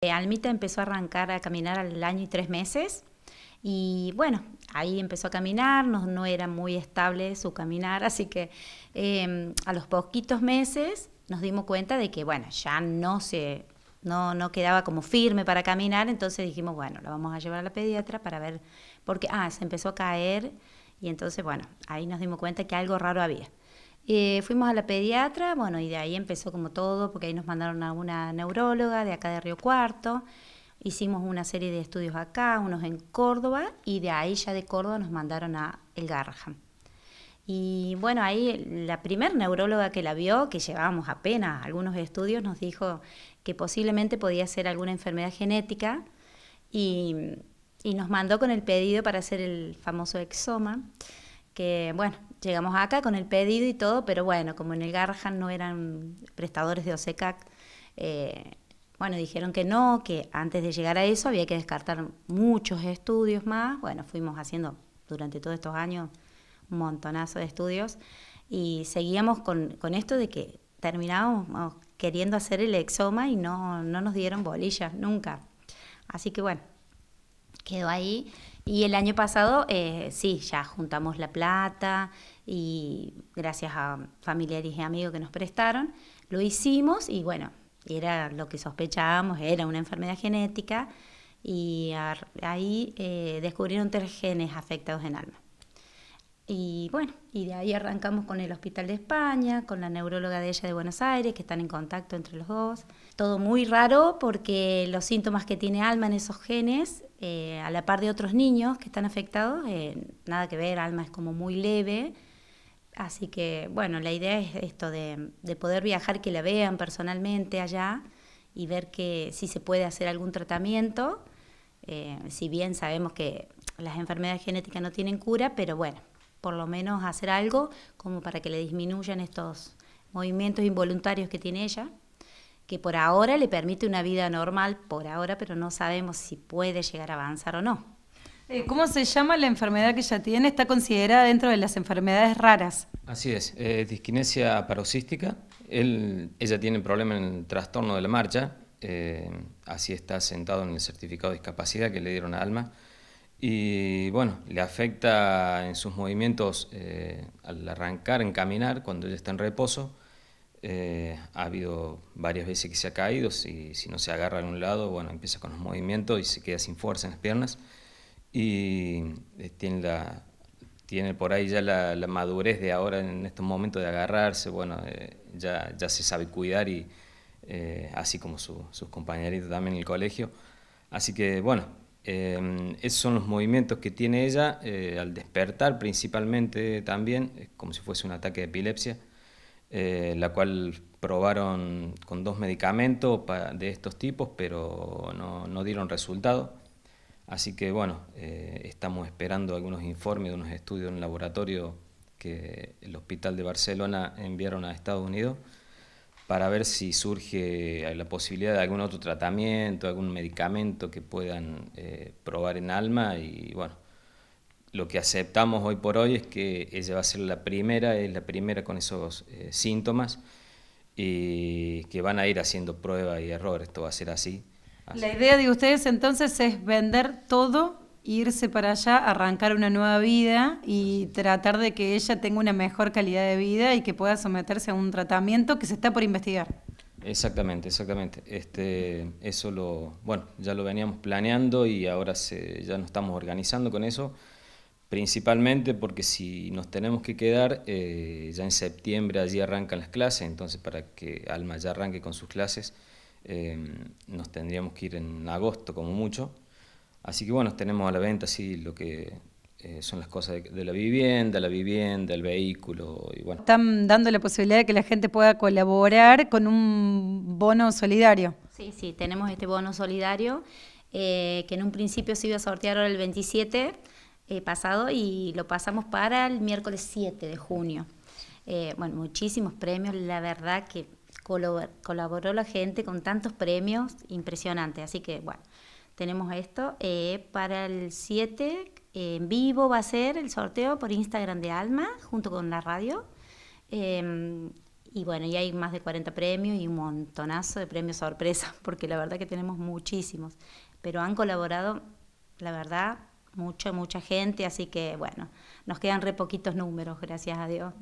Eh, Almita empezó a arrancar a caminar al año y tres meses y bueno, ahí empezó a caminar, no, no era muy estable su caminar, así que em, a los poquitos meses nos dimos cuenta de que bueno, ya no se... No, no quedaba como firme para caminar, entonces dijimos, bueno, la vamos a llevar a la pediatra para ver, porque, ah, se empezó a caer y entonces, bueno, ahí nos dimos cuenta que algo raro había. Eh, fuimos a la pediatra, bueno, y de ahí empezó como todo, porque ahí nos mandaron a una neuróloga de acá de Río Cuarto, hicimos una serie de estudios acá, unos en Córdoba, y de ahí ya de Córdoba nos mandaron a El Garraham. Y bueno, ahí la primer neuróloga que la vio, que llevábamos apenas algunos estudios, nos dijo que posiblemente podía ser alguna enfermedad genética y, y nos mandó con el pedido para hacer el famoso exoma que bueno, llegamos acá con el pedido y todo, pero bueno, como en el Garjan no eran prestadores de OSECAC, eh, bueno, dijeron que no, que antes de llegar a eso había que descartar muchos estudios más. Bueno, fuimos haciendo durante todos estos años un montonazo de estudios y seguíamos con, esto de que terminábamos queriendo hacer el exoma y no, no nos dieron bolillas nunca. Así que bueno, quedó ahí y el año pasado, eh, sí, ya juntamos la plata y gracias a familiares y amigos que nos prestaron, lo hicimos y bueno, era lo que sospechábamos, era una enfermedad genética y ahí eh, descubrieron tres genes afectados en alma. Y bueno, y de ahí arrancamos con el Hospital de España, con la neuróloga de ella de Buenos Aires, que están en contacto entre los dos. Todo muy raro porque los síntomas que tiene Alma en esos genes, eh, a la par de otros niños que están afectados, eh, nada que ver, Alma es como muy leve. Así que bueno, la idea es esto de, poder viajar, que la vean personalmente allá y ver que si se puede hacer algún tratamiento. Eh, si bien sabemos que las enfermedades genéticas no tienen cura, pero bueno, por lo menos hacer algo como para que le disminuyan estos movimientos involuntarios que tiene ella, que por ahora le permite una vida normal, por ahora, pero no sabemos si puede llegar a avanzar o no. Eh, ¿Cómo se llama la enfermedad que ella tiene? Está considerada dentro de las enfermedades raras. Así es, eh, disquinesia paroxística. ella tiene problema en el trastorno de la marcha, eh, así está sentado en el certificado de discapacidad que le dieron a Alma. Y bueno, le afecta en sus movimientos eh, al arrancar, en caminar, cuando ella está en reposo. Eh, ha habido varias veces que se ha caído, si, si no se agarra a un lado, bueno, empieza con los movimientos y se queda sin fuerza en las piernas. Y eh, tiene, la, tiene por ahí ya la, madurez de ahora en estos momentos de agarrarse, bueno, ya, ya se sabe cuidar y así como sus compañeritos también en el colegio. Así que bueno, Em, esos son los movimientos que tiene ella eh, al despertar principalmente también, eh, como si fuese un ataque de epilepsia, eh, la cual probaron con dos medicamentos de estos tipos, pero no, no dieron resultado. Así que bueno, estamos esperando algunos informes de unos estudios en laboratorio que el Hospital de Barcelona enviaron a Estados Unidos para ver si surge eh, la posibilidad de algún otro tratamiento, algún medicamento que puedan eh, probar en Alma y bueno, lo que aceptamos hoy por hoy es que ella va a ser la primera, es la primera con esos eh, síntomas y que van a ir haciendo pruebas y errores, esto va a ser así. La idea de ustedes entonces es vender todo irse para allá, arrancar una nueva vida y tratar de que ella tenga una mejor calidad de vida y que pueda someterse a un tratamiento que se está por investigar. Exactamente, exactamente. Este, eso lo, bueno, ya lo veníamos planeando y ahora ya nos estamos organizando con eso, principalmente porque si nos tenemos que quedar, eh, ya en septiembre allí arrancan las clases, entonces para que Alma ya arranque con sus clases, eh, nos tendríamos que ir en agosto como mucho. Así que bueno, tenemos a la venta así lo que eh, son las cosas de, la vivienda, la vivienda, el vehículo y bueno. Están dando la posibilidad de que la gente pueda colaborar con un bono solidario. Sí, sí, tenemos este bono solidario eh, que en un principio se iba a sortear ahora el 27 eh, pasado y lo pasamos para el miércoles 7 de junio. bueno, muchísimos premios, la verdad que colaboró la gente con tantos premios impresionantes, así que bueno tenemos esto. Eh, para el 7 eh, en vivo va a ser el sorteo por Instagram de Alma junto con la radio. Em, y bueno, ya hay más de 40 premios y un montonazo de premios sorpresa, porque la verdad que tenemos muchísimos. Pero han colaborado, la verdad, mucha, mucha gente, así que bueno, nos quedan re poquitos números, gracias a Dios.